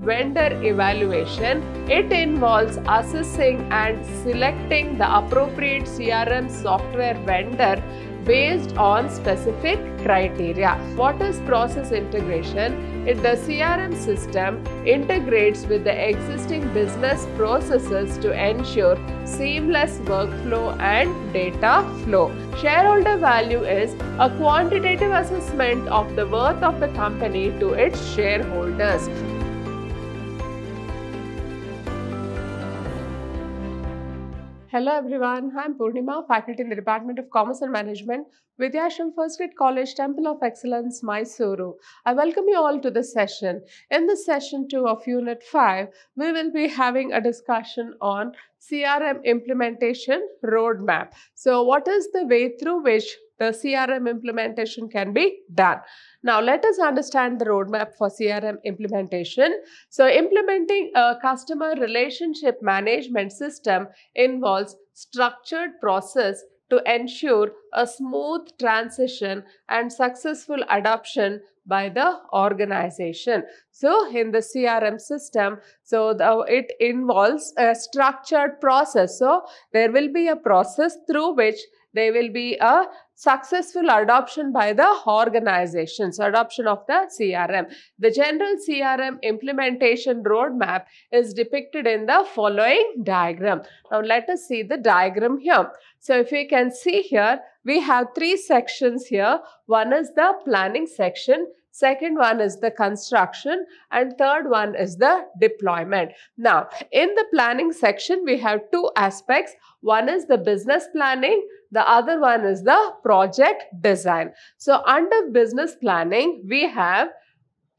Vendor evaluation. It involves assessing and selecting the appropriate CRM software vendor based on specific criteria. What is process integration? If the CRM system integrates with the existing business processes to ensure seamless workflow and data flow. Shareholder value is a quantitative assessment of the worth of the company to its shareholders. Hello everyone, I am Purnima, faculty in the Department of Commerce and Management, Vidyashram First Grade College, Temple of Excellence, Mysuru. I welcome you all to this session. In the session 2 of Unit 5, we will be having a discussion on CRM implementation roadmap. So what is the way through which the CRM implementation can be done. Now, let us understand the roadmap for CRM implementation. So, implementing a customer relationship management system involves structured process to ensure a smooth transition and successful adoption by the organization. So in the CRM system, so the, it involves a structured process. So there will be a process through which there will be a successful adoption by the organizations, adoption of the CRM. The general CRM implementation roadmap is depicted in the following diagram. Now let us see the diagram here. So if you can see here, we have three sections here. One is the planning section second one is the construction, and third one is the deployment. Now, in the planning section, we have two aspects. One is the business planning, the other one is the project design. So, under business planning, we have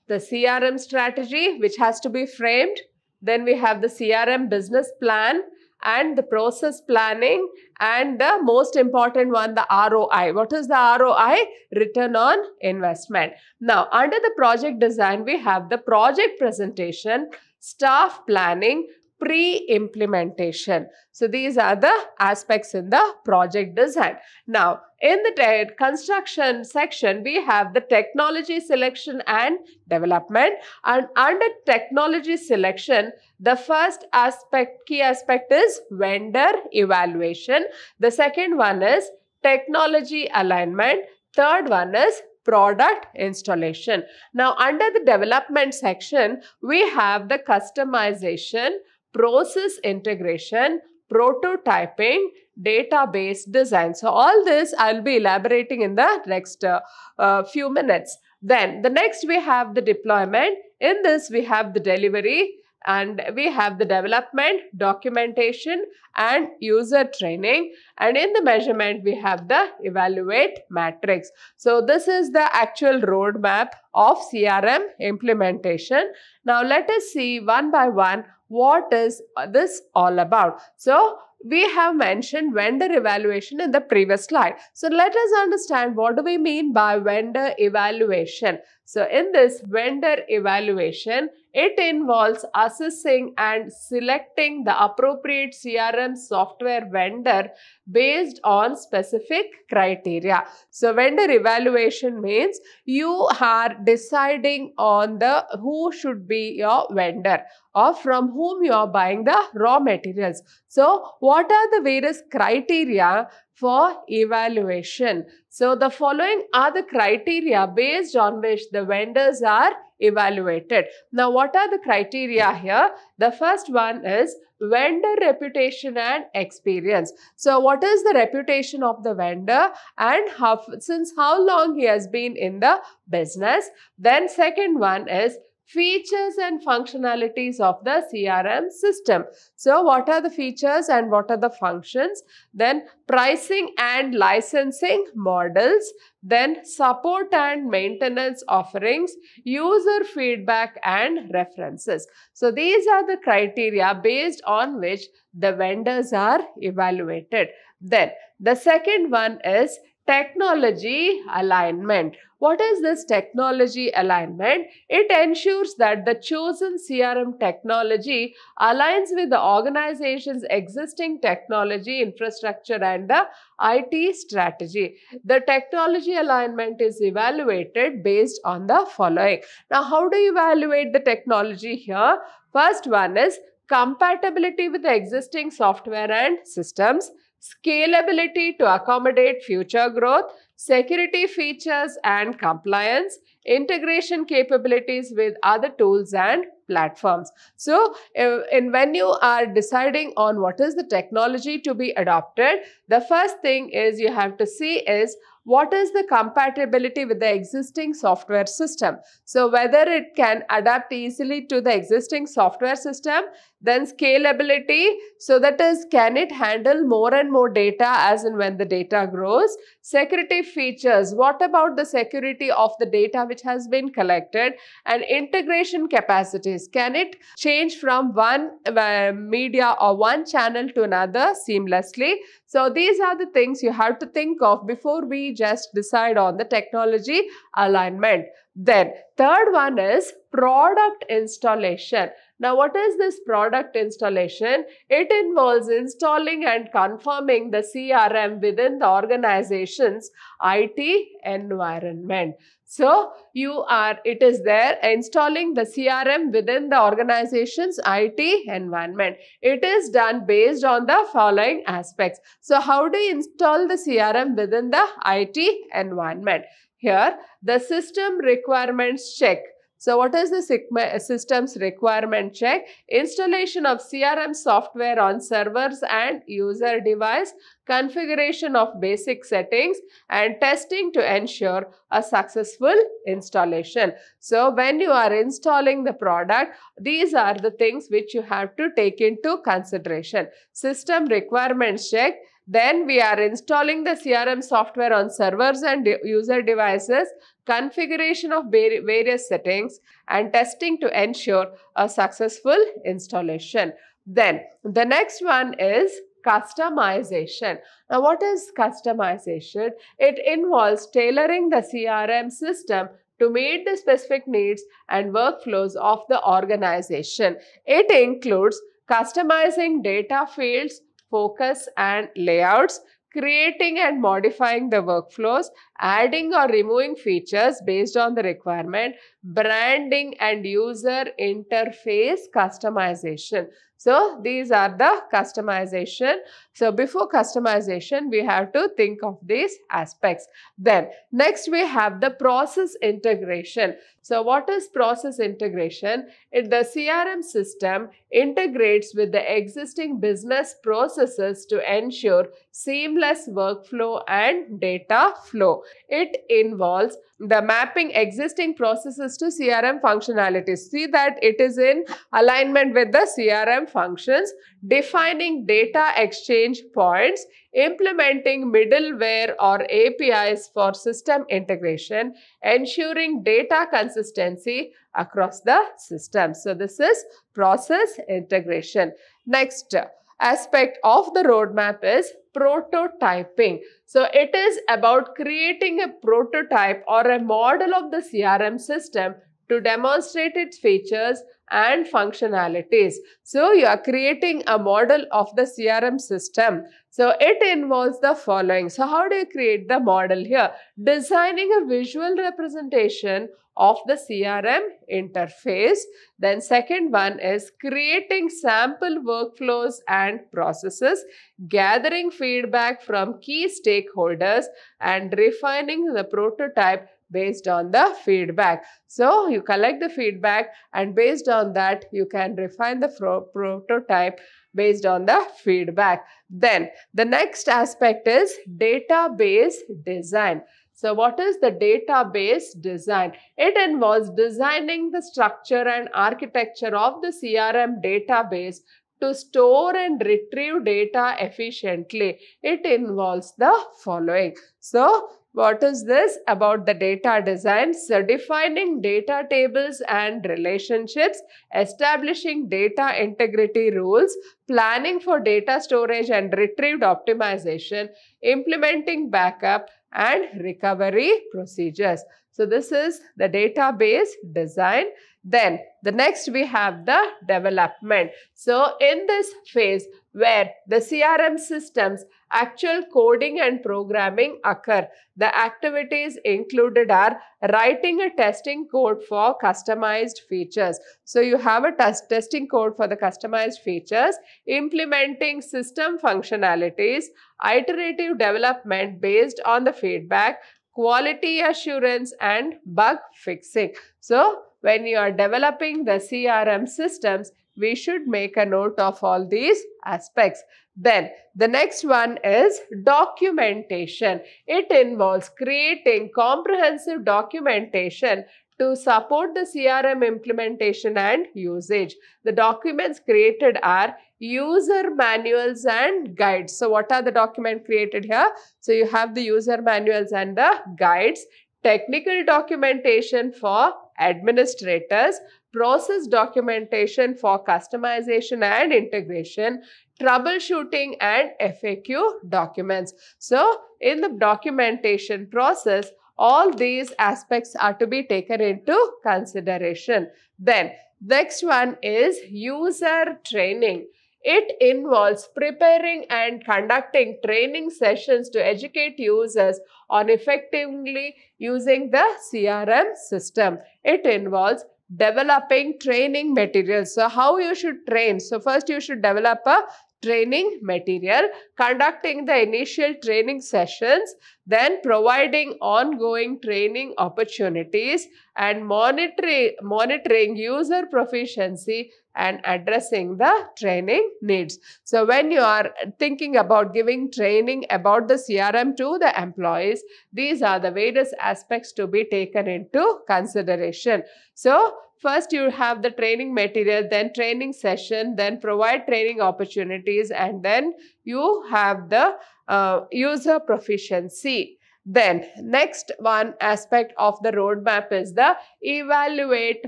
the CRM strategy, which has to be framed. Then we have the CRM business plan and the process planning and the most important one, the ROI. What is the ROI? Return on investment. Now, under the project design, we have the project presentation, staff planning, pre-implementation. So these are the aspects in the project design. Now, in the construction section, we have the technology selection and development. And under technology selection, the first aspect, key aspect is vendor evaluation. The second one is technology alignment. Third one is product installation. Now, under the development section, we have the customization, process integration, prototyping, database design. So all this I'll be elaborating in the next uh, uh, few minutes. Then the next we have the deployment. In this we have the delivery and we have the development, documentation and user training. And in the measurement, we have the evaluate matrix. So this is the actual roadmap of CRM implementation. Now let us see one by one what is this all about? So, we have mentioned vendor evaluation in the previous slide. So, let us understand what do we mean by vendor evaluation. So in this vendor evaluation, it involves assessing and selecting the appropriate CRM software vendor based on specific criteria. So vendor evaluation means you are deciding on the who should be your vendor or from whom you are buying the raw materials. So what are the various criteria for evaluation. So the following are the criteria based on which the vendors are evaluated. Now what are the criteria here? The first one is vendor reputation and experience. So what is the reputation of the vendor and how, since how long he has been in the business? Then second one is features and functionalities of the CRM system. So what are the features and what are the functions? Then pricing and licensing models, then support and maintenance offerings, user feedback and references. So these are the criteria based on which the vendors are evaluated. Then the second one is technology alignment. What is this technology alignment? It ensures that the chosen CRM technology aligns with the organization's existing technology infrastructure and the IT strategy. The technology alignment is evaluated based on the following. Now, how do you evaluate the technology here? First one is compatibility with the existing software and systems scalability to accommodate future growth, security features and compliance, integration capabilities with other tools and platforms. So, and eh, when you are deciding on what is the technology to be adopted, the first thing is you have to see is what is the compatibility with the existing software system. So, whether it can adapt easily to the existing software system, then scalability. So, that is, can it handle more and more data as and when the data grows? Security features. What about the security of the data which has been collected and integration capacities. Can it change from one uh, media or one channel to another seamlessly? So these are the things you have to think of before we just decide on the technology alignment. Then third one is product installation. Now, what is this product installation? It involves installing and confirming the CRM within the organization's IT environment. So, you are, it is there installing the CRM within the organization's IT environment. It is done based on the following aspects. So, how do you install the CRM within the IT environment? Here, the system requirements check so what is the system's requirement check? Installation of CRM software on servers and user device, configuration of basic settings and testing to ensure a successful installation. So when you are installing the product, these are the things which you have to take into consideration. System requirements check then we are installing the CRM software on servers and user devices configuration of various settings and testing to ensure a successful installation. Then the next one is customization. Now what is customization? It involves tailoring the CRM system to meet the specific needs and workflows of the organization. It includes customizing data fields, focus and layouts, creating and modifying the workflows, adding or removing features based on the requirement, branding and user interface customization. So these are the customization. So before customization, we have to think of these aspects. Then next we have the process integration. So what is process integration? It, the CRM system integrates with the existing business processes to ensure seamless workflow and data flow. It involves the mapping existing processes to CRM functionalities. See that it is in alignment with the CRM functions, defining data exchange points, implementing middleware or APIs for system integration, ensuring data consistency across the system. So this is process integration. Next, aspect of the roadmap is prototyping. So it is about creating a prototype or a model of the CRM system to demonstrate its features and functionalities. So you are creating a model of the CRM system. So it involves the following. So how do you create the model here? Designing a visual representation of the CRM interface. Then second one is creating sample workflows and processes, gathering feedback from key stakeholders and refining the prototype based on the feedback. So you collect the feedback and based on that you can refine the prototype based on the feedback. Then the next aspect is database design. So what is the database design? It involves designing the structure and architecture of the CRM database to store and retrieve data efficiently. It involves the following. So what is this about the data design? So defining data tables and relationships, establishing data integrity rules, planning for data storage and retrieved optimization, implementing backup and recovery procedures. So this is the database design then the next we have the development. So in this phase where the CRM systems actual coding and programming occur, the activities included are writing a testing code for customized features. So you have a test testing code for the customized features, implementing system functionalities, iterative development based on the feedback, quality assurance and bug fixing. So when you are developing the CRM systems, we should make a note of all these aspects. Then the next one is documentation. It involves creating comprehensive documentation to support the CRM implementation and usage. The documents created are user manuals and guides. So what are the document created here? So you have the user manuals and the guides, technical documentation for administrators, process documentation for customization and integration, troubleshooting and FAQ documents. So in the documentation process, all these aspects are to be taken into consideration. Then next one is user training. It involves preparing and conducting training sessions to educate users on effectively using the CRM system. It involves developing training materials. So, how you should train? So, first you should develop a training material, conducting the initial training sessions, then providing ongoing training opportunities and monitoring, monitoring user proficiency and addressing the training needs. So when you are thinking about giving training about the CRM to the employees, these are the various aspects to be taken into consideration. So First, you have the training material, then training session, then provide training opportunities, and then you have the uh, user proficiency. Then next one aspect of the roadmap is the evaluate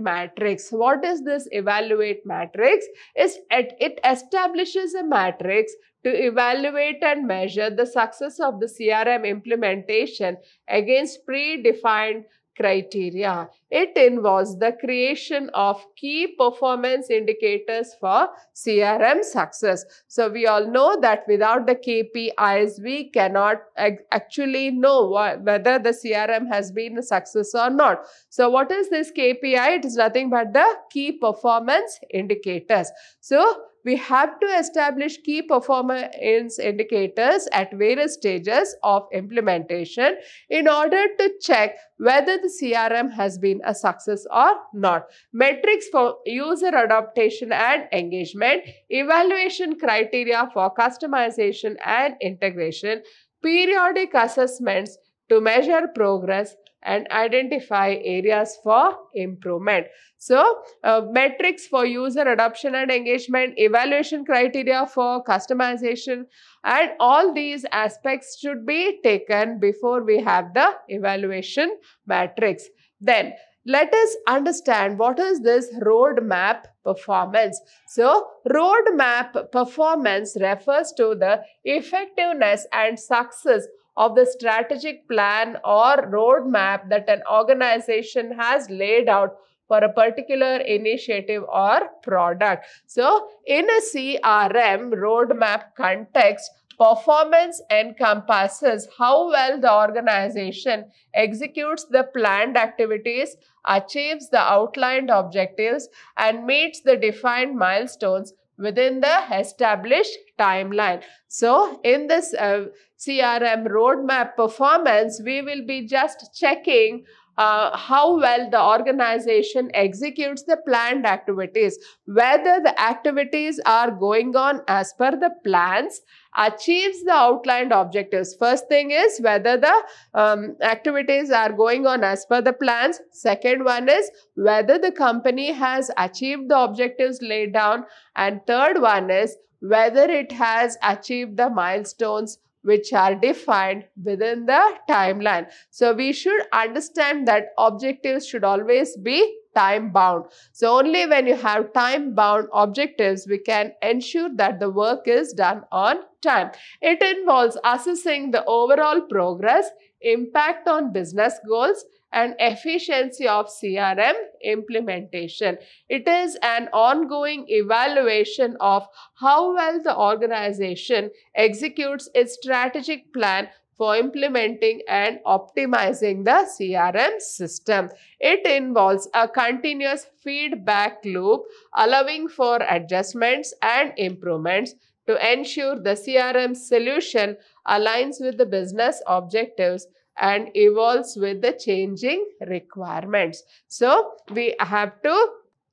matrix. What is this evaluate matrix? Is it establishes a matrix to evaluate and measure the success of the CRM implementation against predefined criteria. It involves the creation of key performance indicators for CRM success. So we all know that without the KPIs, we cannot actually know whether the CRM has been a success or not. So what is this KPI? It is nothing but the key performance indicators. So we have to establish key performance indicators at various stages of implementation in order to check whether the CRM has been a success or not. Metrics for user adaptation and engagement, evaluation criteria for customization and integration, periodic assessments to measure progress and identify areas for improvement. So, uh, metrics for user adoption and engagement, evaluation criteria for customization, and all these aspects should be taken before we have the evaluation matrix. Then, let us understand what is this roadmap performance. So, roadmap performance refers to the effectiveness and success of the strategic plan or roadmap that an organization has laid out for a particular initiative or product. So, in a CRM roadmap context, performance encompasses how well the organization executes the planned activities, achieves the outlined objectives, and meets the defined milestones within the established timeline. So, in this uh, CRM roadmap performance, we will be just checking uh, how well the organization executes the planned activities, whether the activities are going on as per the plans, achieves the outlined objectives. First thing is whether the um, activities are going on as per the plans. Second one is whether the company has achieved the objectives laid down. And third one is whether it has achieved the milestones which are defined within the timeline. So we should understand that objectives should always be time bound. So only when you have time bound objectives, we can ensure that the work is done on time. It involves assessing the overall progress, impact on business goals and efficiency of CRM implementation. It is an ongoing evaluation of how well the organization executes its strategic plan for implementing and optimizing the CRM system. It involves a continuous feedback loop allowing for adjustments and improvements to ensure the CRM solution aligns with the business objectives and evolves with the changing requirements. So we have to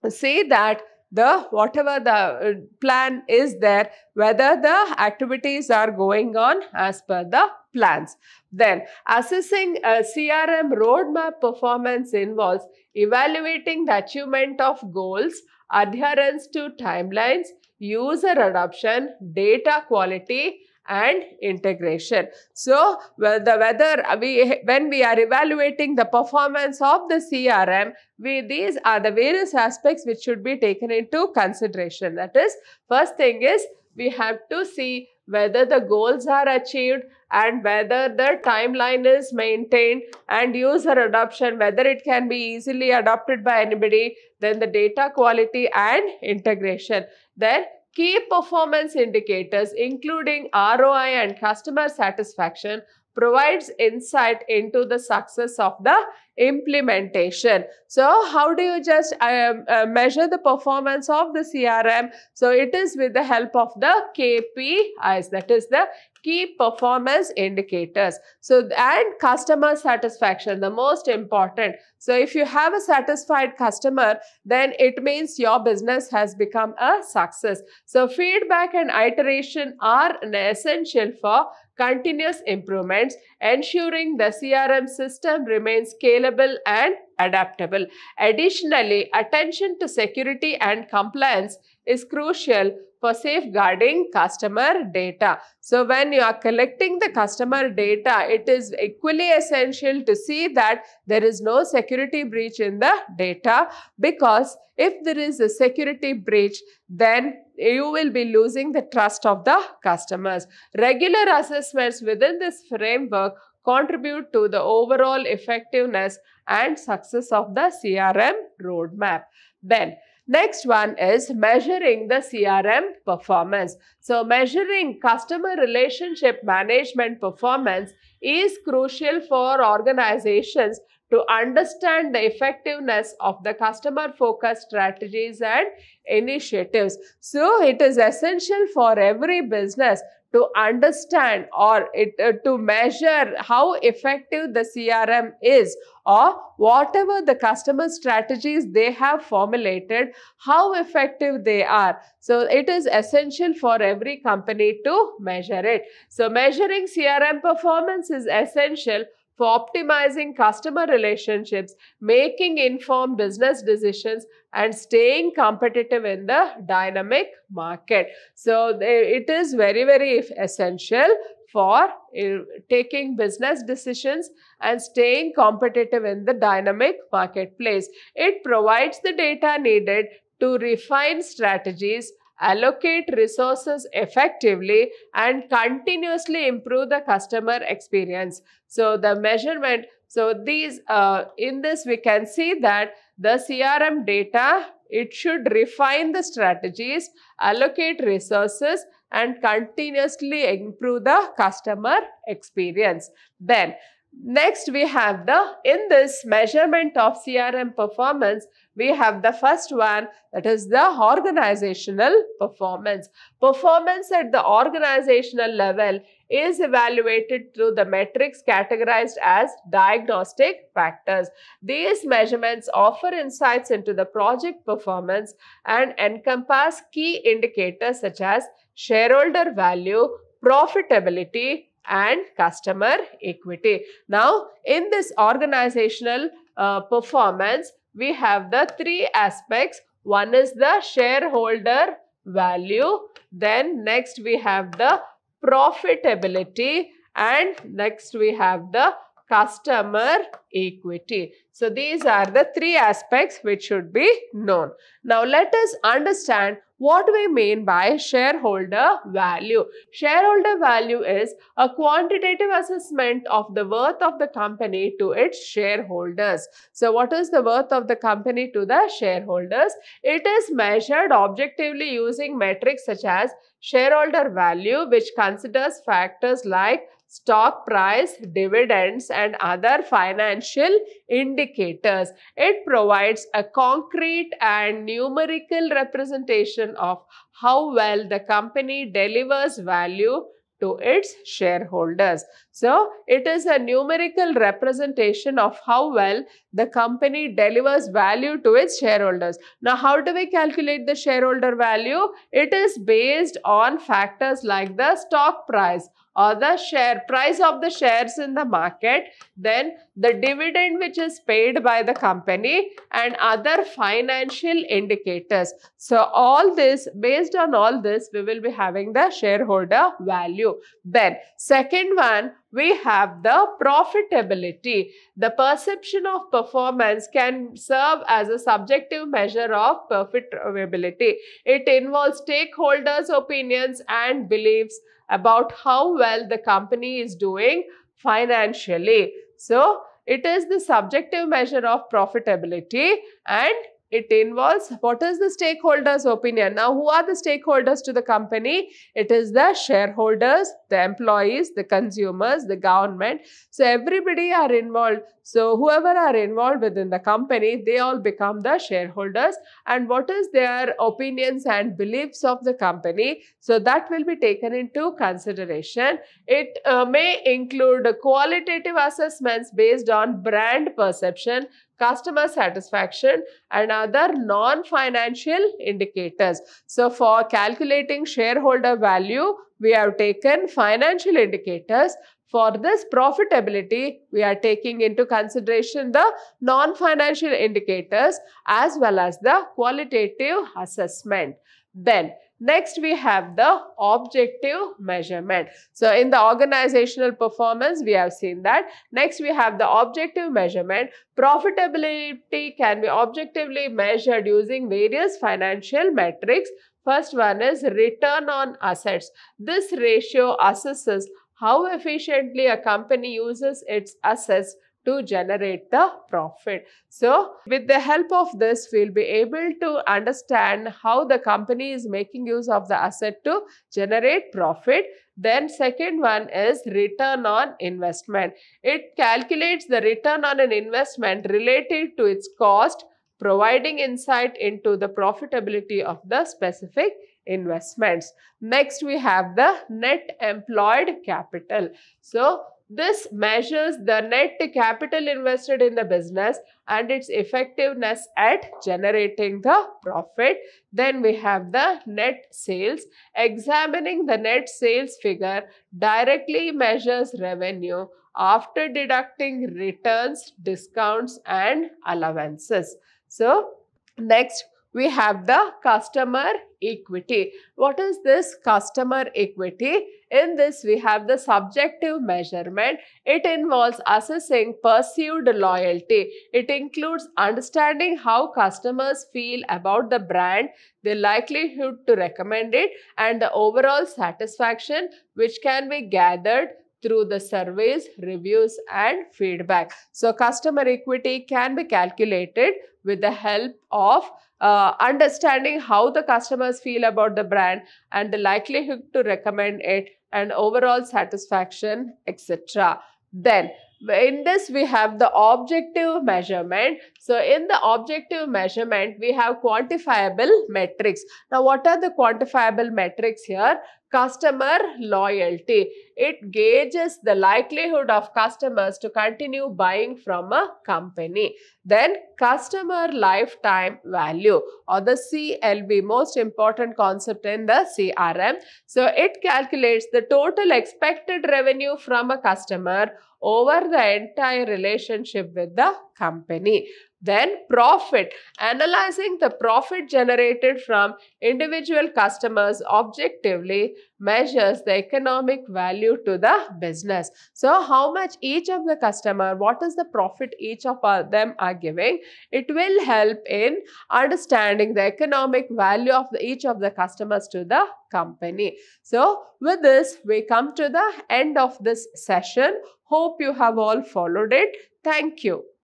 see that the whatever the uh, plan is there, whether the activities are going on as per the plans. Then assessing a CRM roadmap performance involves evaluating the achievement of goals, adherence to timelines, user adoption, data quality, and integration. So well, the whether we when we are evaluating the performance of the CRM, we these are the various aspects which should be taken into consideration. That is, first thing is we have to see whether the goals are achieved and whether the timeline is maintained and user adoption, whether it can be easily adopted by anybody, then the data quality and integration. Then key performance indicators including ROI and customer satisfaction provides insight into the success of the implementation. So how do you just um, uh, measure the performance of the CRM? So it is with the help of the KPIs that is the key performance indicators. So, and customer satisfaction, the most important. So, if you have a satisfied customer, then it means your business has become a success. So, feedback and iteration are essential for continuous improvements, ensuring the CRM system remains scalable and adaptable. Additionally, attention to security and compliance is crucial for safeguarding customer data. So when you are collecting the customer data, it is equally essential to see that there is no security breach in the data because if there is a security breach, then you will be losing the trust of the customers. Regular assessments within this framework contribute to the overall effectiveness and success of the CRM roadmap. Then, Next one is measuring the CRM performance. So measuring customer relationship management performance is crucial for organizations to understand the effectiveness of the customer focused strategies and initiatives. So it is essential for every business to understand or it, uh, to measure how effective the CRM is or whatever the customer strategies they have formulated, how effective they are. So it is essential for every company to measure it. So measuring CRM performance is essential for optimizing customer relationships, making informed business decisions, and staying competitive in the dynamic market. So, it is very, very essential for uh, taking business decisions and staying competitive in the dynamic marketplace. It provides the data needed to refine strategies allocate resources effectively, and continuously improve the customer experience. So the measurement, so these, uh, in this we can see that the CRM data, it should refine the strategies, allocate resources, and continuously improve the customer experience. Then Next, we have the, in this measurement of CRM performance, we have the first one that is the organizational performance. Performance at the organizational level is evaluated through the metrics categorized as diagnostic factors. These measurements offer insights into the project performance and encompass key indicators such as shareholder value, profitability, and customer equity. Now, in this organizational uh, performance, we have the three aspects. One is the shareholder value. Then next we have the profitability. And next we have the customer equity. So these are the three aspects which should be known. Now let us understand what we mean by shareholder value? Shareholder value is a quantitative assessment of the worth of the company to its shareholders. So what is the worth of the company to the shareholders? It is measured objectively using metrics such as shareholder value which considers factors like stock price, dividends, and other financial indicators. It provides a concrete and numerical representation of how well the company delivers value to its shareholders. So, it is a numerical representation of how well the company delivers value to its shareholders. Now, how do we calculate the shareholder value? It is based on factors like the stock price or the share price of the shares in the market, then the dividend which is paid by the company and other financial indicators. So all this, based on all this, we will be having the shareholder value. Then second one, we have the profitability. The perception of performance can serve as a subjective measure of profitability. It involves stakeholders' opinions and beliefs about how well the company is doing financially. So, it is the subjective measure of profitability and it involves what is the stakeholders' opinion. Now, who are the stakeholders to the company? It is the shareholders, the employees, the consumers, the government. So, everybody are involved. So whoever are involved within the company, they all become the shareholders and what is their opinions and beliefs of the company. So that will be taken into consideration. It uh, may include qualitative assessments based on brand perception, customer satisfaction and other non-financial indicators. So for calculating shareholder value, we have taken financial indicators for this profitability, we are taking into consideration the non-financial indicators as well as the qualitative assessment. Then Next, we have the objective measurement. So, in the organizational performance, we have seen that. Next, we have the objective measurement. Profitability can be objectively measured using various financial metrics. First one is return on assets. This ratio assesses how efficiently a company uses its assets to generate the profit. So, with the help of this, we'll be able to understand how the company is making use of the asset to generate profit. Then second one is return on investment. It calculates the return on an investment related to its cost, providing insight into the profitability of the specific investments. Next, we have the net employed capital. So, this measures the net capital invested in the business and its effectiveness at generating the profit. Then we have the net sales. Examining the net sales figure directly measures revenue after deducting returns, discounts and allowances. So next we have the customer equity. What is this customer equity? In this, we have the subjective measurement. It involves assessing perceived loyalty. It includes understanding how customers feel about the brand, the likelihood to recommend it, and the overall satisfaction which can be gathered through the surveys, reviews and feedback. So customer equity can be calculated with the help of uh, understanding how the customers feel about the brand and the likelihood to recommend it and overall satisfaction, etc. Then in this we have the objective measurement so in the objective measurement we have quantifiable metrics now what are the quantifiable metrics here customer loyalty. It gauges the likelihood of customers to continue buying from a company. Then customer lifetime value or the CLV, most important concept in the CRM. So it calculates the total expected revenue from a customer over the entire relationship with the company. Then profit, analyzing the profit generated from individual customers objectively measures the economic value to the business. So how much each of the customer, what is the profit each of them are giving? It will help in understanding the economic value of the, each of the customers to the company. So with this, we come to the end of this session. Hope you have all followed it. Thank you.